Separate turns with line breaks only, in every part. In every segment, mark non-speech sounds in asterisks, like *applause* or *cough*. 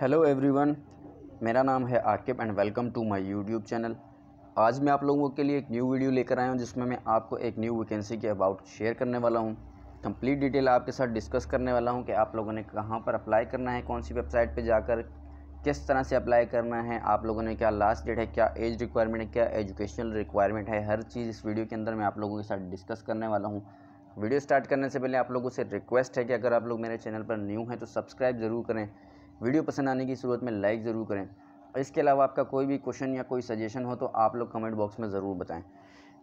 hello everyone मेरा नाम है Aqib and welcome to my YouTube channel आज मैं आप लोगों के लिए एक न्यू वीडियो लेकर आया हूँ जिसमें मैं आपको एक न्यू वैकेंसी के अबाउट शेयर करने वाला हूँ कंप्लीट डिटेल आपके साथ डिस्कस करने वाला हूँ कि आप लोगों ने कहाँ पर अप्लाई करना है कौन सी वेबसाइट पर जाकर किस तरह से अप्लाई करना है आप लोगों ने क्या लास्ट डेट है क्या एज रिक्वायरमेंट है क्या एजुकेशनल रिक्वायरमेंट है हर चीज़ इस वीडियो के अंदर मैं आप लोगों के साथ डिस्कस करने वाला हूँ वीडियो स्टार्ट करने से पहले आप लोगों से रिक्वेस्ट है कि अगर आप लोग मेरे चैनल पर न्यू हैं तो सब्सक्राइब ज़रूर करें वीडियो पसंद आने की सूरत में लाइक ज़रूर करें और इसके अलावा आपका कोई भी क्वेश्चन या कोई सजेशन हो तो आप लोग कमेंट बॉक्स में ज़रूर बताएं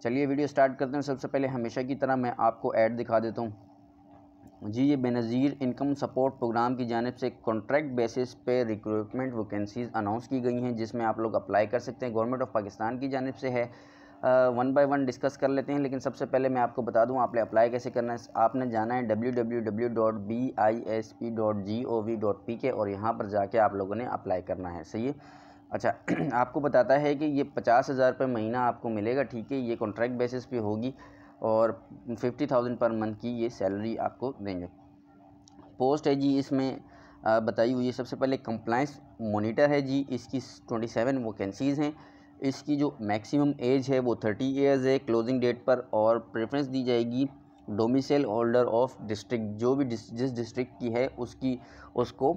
चलिए वीडियो स्टार्ट करते हैं सबसे पहले हमेशा की तरह मैं आपको ऐड दिखा देता हूँ जी ये बेनज़ीर इनकम सपोर्ट प्रोग्राम की जानब से कॉन्ट्रैक्ट बेसिस पे रिक्रूटमेंट वैकेंसीज़ अनाउंस की गई हैं जिसमें आप लोग अप्लाई कर सकते हैं गवर्नमेंट ऑफ पाकिस्तान की जानब से है वन बाय वन डिस्कस कर लेते हैं लेकिन सबसे पहले मैं आपको बता दूं आपने अप्लाई कैसे करना है आपने जाना है W W W dot B I S P G O V dot P K और यहाँ पर जाके आप लोगों ने अप्लाई करना है सही है अच्छा *clears throat* आपको बताता है कि ये पचास हज़ार रुपये महीना आपको मिलेगा ठीक है ये कॉन्ट्रैक्ट बेसिस पे होगी और फिफ्टी थाउजेंड पर मंथ की ये सैलरी आपको देंगे पोस्ट है जी इसमें बताई हुई है सबसे पहले कंप्लाइंस मोनीटर है जी इसकी ट्वेंटी सेवन वैकेंसीज़ हैं इसकी जो मैक्सिमम एज है वो थर्टी ईयर्स है क्लोजिंग डेट पर और प्रेफरेंस दी जाएगी डोमिसल होल्डर ऑफ डिस्ट्रिक्ट जो भी डिस, जिस डिस्ट्रिक्ट की है उसकी उसको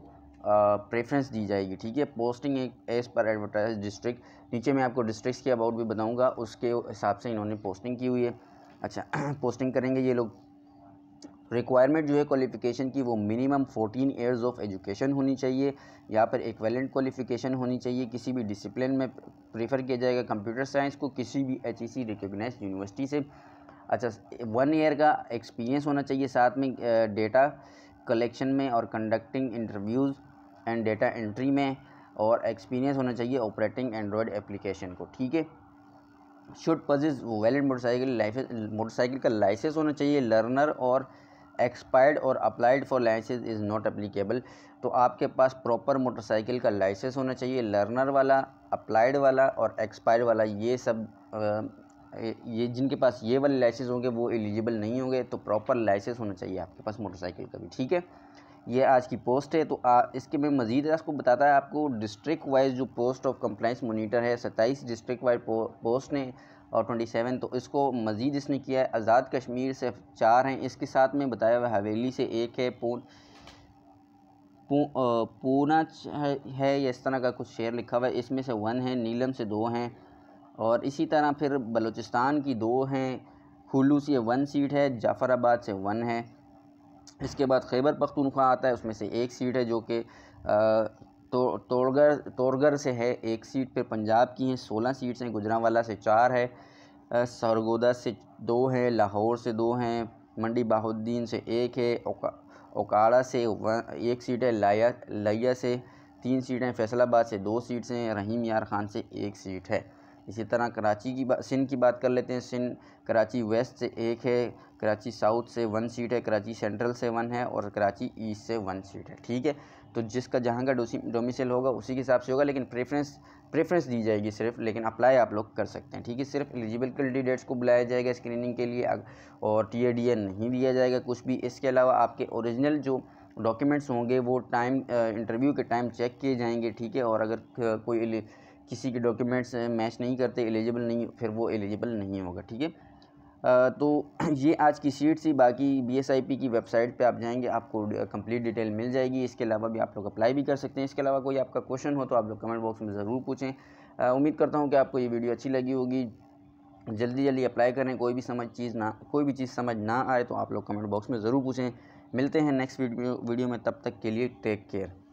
प्रेफरेंस दी जाएगी ठीक है पोस्टिंग एज पर एडवर्टाइज डिस्ट्रिक्ट नीचे मैं आपको डिस्ट्रिक्ट के अबाउट भी बताऊँगा उसके हिसाब से इन्होंने पोस्टिंग की हुई है अच्छा *clears throat* पोस्टिंग करेंगे ये लोग रिक्वायरमेंट जो है क्वालिफिकेशन की वो मिनिमम 14 ईयर्स ऑफ एजुकेशन होनी चाहिए या पर एक्वेलेंट क्वालिफिकेशन होनी चाहिए किसी भी डिसिप्लिन में प्रेफर किया जाएगा कंप्यूटर साइंस को किसी भी H E C recognize university से अच्छा वन ईयर का एक्सपीरियंस होना चाहिए साथ में डेटा कलेक्शन में और conducting interviews and data entry में और एक्सपीरियंस होना चाहिए ऑपरेटिंग एंड्रॉयड एप्लीकेशन को ठीक है should possess valid motorcycle license motorcycle का लाइसेंस होना चाहिए लर्नर और एक्सपायर्ड और applied for license is not applicable तो आपके पास प्रॉपर मोटरसाइकिल का लाइसेंस होना चाहिए लर्नर वाला अप्लाइड वाला और एक्सपायर्ड वाला ये सब ये जिनके पास ये वाले लाइसेंस होंगे वो एलिजिबल नहीं होंगे तो प्रॉपर लाइसेंस होना चाहिए आपके पास मोटरसाइकिल का भी ठीक है ये आज की पोस्ट है तो आ, इसके में मज़ीद आपको बताता है आपको डिस्ट्रिक्ट वाइज जो पोस्ट ऑफ कंप्लाइंस मोनीटर है सत्ताईस डिस्ट्रिक्ट वाइज पो, पोस्ट ने और ट्वेंटी सेवन तो इसको मज़ीद इसने किया है आज़ाद कश्मीर से चार हैं इसके साथ में बताया हुआ हवेली से एक है पू पूना है या इस तरह का कुछ शेयर लिखा हुआ है इसमें से वन है नीलम से दो हैं और इसी तरह फिर बलूचिस्तान की दो हैं खुलू से वन सीट है जाफ़राबाद से वन है इसके बाद खैबर पख्तूनख्वा आता है उसमें से एक सीट है जो कि तो तोड़गर तोड़गर से है एक सीट पर पंजाब की हैं सोलह सीट्स हैं गुजरावाला से चार है सरगोदा से दो हैं लाहौर से दो हैं मंडी बहाउद्दीन से एक है ओकाड़ा से एक सीट है लाया लिया से तीन सीटें फैसलाबाद से दो सीट्स हैं रहीम यार खान से एक सीट है इसी तरह कराची की बात सिंध की बात कर लेते हैं सिंध कराची वेस्ट से एक है कराची साउथ से वन सीट है कराची सेंट्रल से वन है और कराची ईस्ट से वन सीट है ठीक है तो जिसका जहाँ का डोमिसल होगा उसी के हिसाब से होगा लेकिन प्रेफरेंस प्रेफरेंस दी जाएगी सिर्फ लेकिन अप्लाई आप लोग कर सकते हैं ठीक है सिर्फ एलिजिबल कैंडिडेट्स को बुलाया जाएगा स्क्रीनिंग के लिए और टी नहीं दिया जाएगा कुछ भी इसके अलावा आपके ओरिजिनल जो डॉक्यूमेंट्स होंगे वो टाइम इंटरव्यू के टाइम चेक किए जाएंगे ठीक है और अगर कोई किसी के डॉक्यूमेंट्स मैच नहीं करते एलिजिबल नहीं फिर वो एलिजिबल नहीं होगा ठीक है तो *clears throat* ये आज की सीट थी बाकी बीएसआईपी की वेबसाइट पे आप जाएंगे आपको कंप्लीट डिटेल मिल जाएगी इसके अलावा भी आप लोग अप्लाई भी कर सकते हैं इसके अलावा कोई आपका क्वेश्चन हो तो आप लोग कमेंट बॉक्स में ज़रूर पूछें उम्मीद करता हूँ कि आपको ये वीडियो अच्छी लगी होगी जल्दी जल्दी अप्लाई करें कोई भी समझ चीज़ ना कोई भी चीज़ समझ ना आए तो आप लोग कमेंट बॉक्स में ज़रूर पूछें मिलते हैं नेक्स्ट वीडियो वीडियो में तब तक के लिए टेक केयर